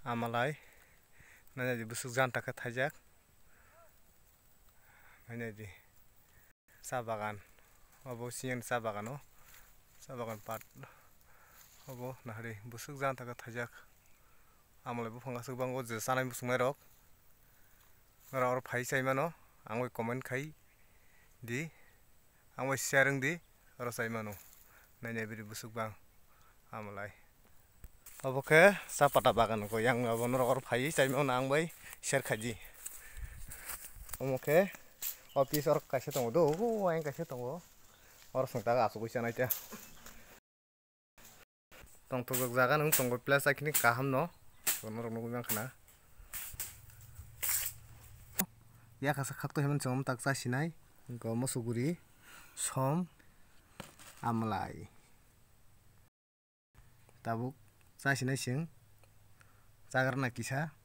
आमालाय मानि बुसुक जानो थाखाय थाइजाक मानि साहा बागान अब सिंनि साहा बागान अ साहा बागान पार्ट अब नाहरि बुसुक जानो थाखाय थाइजाक आमालाय बुफांगा सोबां गजो सानाय बुसुमाय रक रा अर फाइ सायमान अ आंबो कमेन्ट खाय दि आंबो सियारों दि र सायमान अ नायनाय बिदि बुसुक बां आमालाय aboke sapata bagan kok yang abon orang bayi saya mau nang bayi, share kaji. omoke office orang kasih tongo do o ang kaise tongo or songta ga aku bisa ya. tong to gak jagan tunggu plus lagi nih kaham no bonor nunggu yang kena. ya kasa kaktu ko hemen chom tak sa sinai mau suguri som amalai. tabuk saya sini sing saya karena kisah